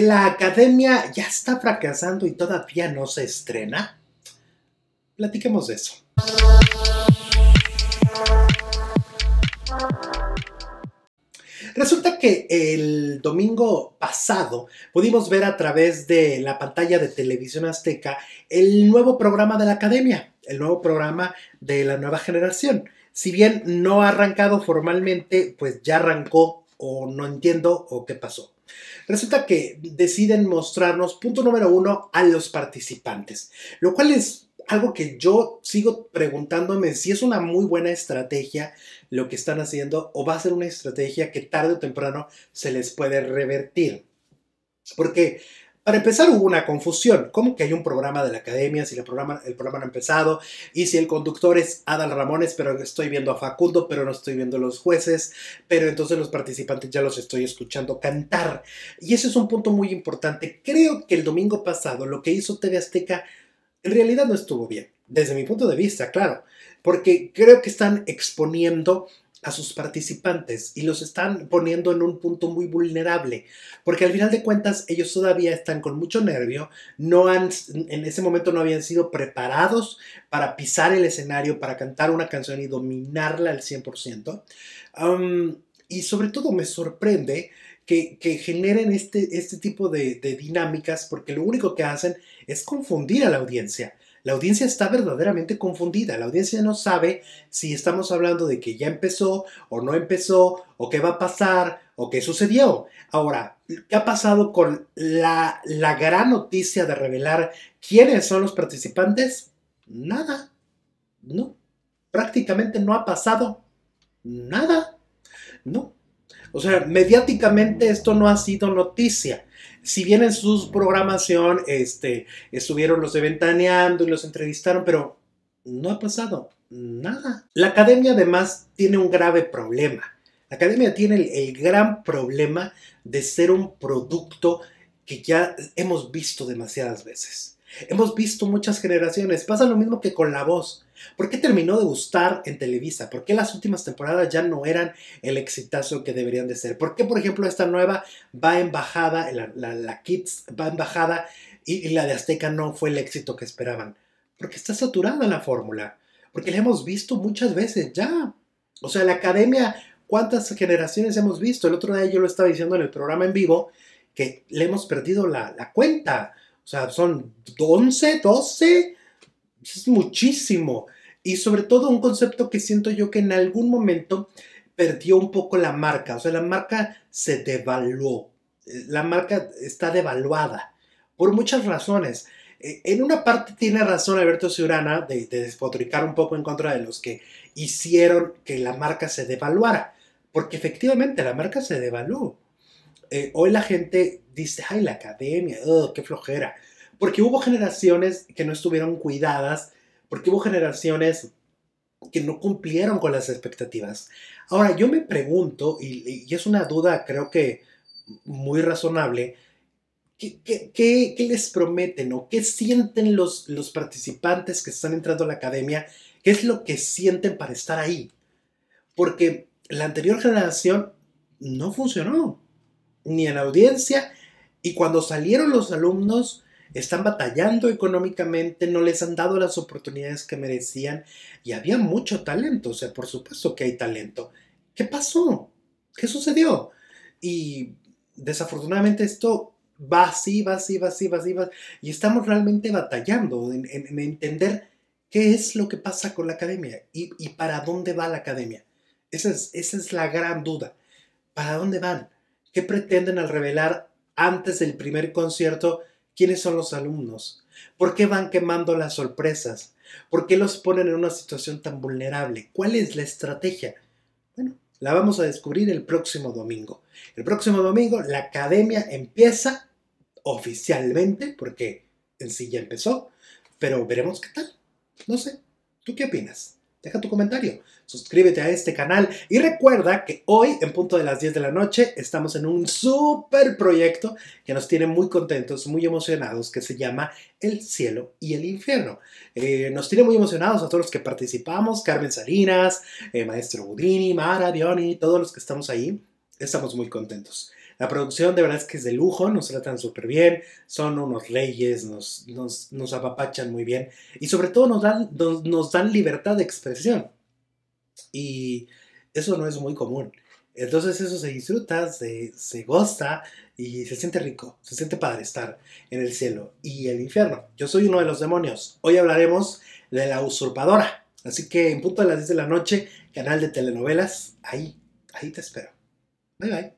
la academia ya está fracasando y todavía no se estrena? Platiquemos de eso. Resulta que el domingo pasado pudimos ver a través de la pantalla de televisión azteca el nuevo programa de la academia, el nuevo programa de la nueva generación. Si bien no ha arrancado formalmente, pues ya arrancó o no entiendo o qué pasó. Resulta que deciden mostrarnos, punto número uno, a los participantes, lo cual es algo que yo sigo preguntándome si es una muy buena estrategia lo que están haciendo o va a ser una estrategia que tarde o temprano se les puede revertir. Porque para empezar hubo una confusión, ¿cómo que hay un programa de la academia si el programa, el programa no ha empezado? Y si el conductor es Adal Ramones, pero estoy viendo a Facundo, pero no estoy viendo a los jueces, pero entonces los participantes ya los estoy escuchando cantar. Y ese es un punto muy importante. Creo que el domingo pasado lo que hizo TV Azteca en realidad no estuvo bien, desde mi punto de vista, claro, porque creo que están exponiendo a sus participantes y los están poniendo en un punto muy vulnerable, porque al final de cuentas ellos todavía están con mucho nervio, no han, en ese momento no habían sido preparados para pisar el escenario, para cantar una canción y dominarla al 100%. Um, y sobre todo me sorprende que, generen este, este tipo de dinámicas, porque lo único que hacen es confundir a la audiencia la audiencia está verdaderamente confundida, la audiencia no sabe si estamos hablando de que ya empezó o no empezó, o qué va a pasar, o qué sucedió. Ahora, ¿qué ha pasado con la, la gran noticia de revelar quiénes son los participantes? Nada, no, prácticamente no ha pasado nada, no. O sea, mediáticamente esto no ha sido noticia. Si bien en su programación este, estuvieron los de Ventaneando y los entrevistaron, pero no ha pasado nada. La academia además tiene un grave problema. La academia tiene el gran problema de ser un producto que ya hemos visto demasiadas veces. Hemos visto muchas generaciones. Pasa lo mismo que con la voz. ¿Por qué terminó de gustar en Televisa? ¿Por qué las últimas temporadas ya no eran el exitazo que deberían de ser? ¿Por qué, por ejemplo, esta nueva va en bajada, la, la, Kids va en bajada y, la de Azteca no fue el éxito que esperaban? Porque está saturada la fórmula, porque la hemos visto muchas veces ya. O sea, la academia, ¿cuántas generaciones hemos visto? El otro día yo lo estaba diciendo en el programa en vivo, que le hemos perdido la, la cuenta. O sea, son 11, 12 es muchísimo. Y sobre todo un concepto que siento yo que en algún momento perdió un poco la marca. O sea, la marca se devaluó. Eh, la marca está devaluada por muchas razones. Eh, en una parte tiene razón Alberto Ciurana de, despotricar un poco en contra de los que hicieron que la marca se devaluara. Porque efectivamente la marca se devaluó. Eh, hoy la gente dice, ay, la academia, qué flojera porque hubo generaciones que no estuvieron cuidadas, porque hubo generaciones que no cumplieron con las expectativas. Ahora, yo me pregunto, y, es una duda creo que muy razonable, ¿qué, les prometen o qué sienten los, los participantes que están entrando a la academia? ¿Qué es lo que sienten para estar ahí? Porque la anterior generación no funcionó, ni en audiencia, y cuando salieron los alumnos, están batallando económicamente, no les han dado las oportunidades que merecían y había mucho talento, o sea, por supuesto que hay talento. ¿Qué pasó? ¿Qué sucedió? Y desafortunadamente esto va así, va así, va así, va así, y estamos realmente batallando en, entender qué es lo que pasa con la academia y, para dónde va la academia. Esa es, esa es la gran duda. ¿Para dónde van? ¿Qué pretenden al revelar antes del primer concierto? quiénes son los alumnos, por qué van quemando las sorpresas, por qué los ponen en una situación tan vulnerable, cuál es la estrategia. Bueno, la vamos a descubrir el próximo domingo. El próximo domingo la academia empieza oficialmente, porque en sí ya empezó, pero veremos qué tal. No sé, ¿tú qué opinas? Deja tu comentario, suscríbete a este canal y recuerda que hoy en punto de las 10 de la noche estamos en un super proyecto que nos tiene muy contentos, muy emocionados, que se llama El Cielo y el Infierno. Eh, nos tiene muy emocionados a todos los que participamos, Carmen Salinas, eh, Maestro Budini, Mara, Dioni, todos los que estamos ahí, estamos muy contentos. La producción de verdad es que es de lujo, nos tratan súper bien, son unos reyes, nos, nos, apapachan muy bien y sobre todo nos dan, nos, dan libertad de expresión. Y eso no es muy común. Entonces eso se disfruta, se, goza y se siente rico, se siente padre estar en el cielo y el infierno. Yo soy uno de los demonios. Hoy hablaremos de la usurpadora. Así que en punto a las 10 de la noche, canal de telenovelas, ahí, ahí te espero. Bye bye.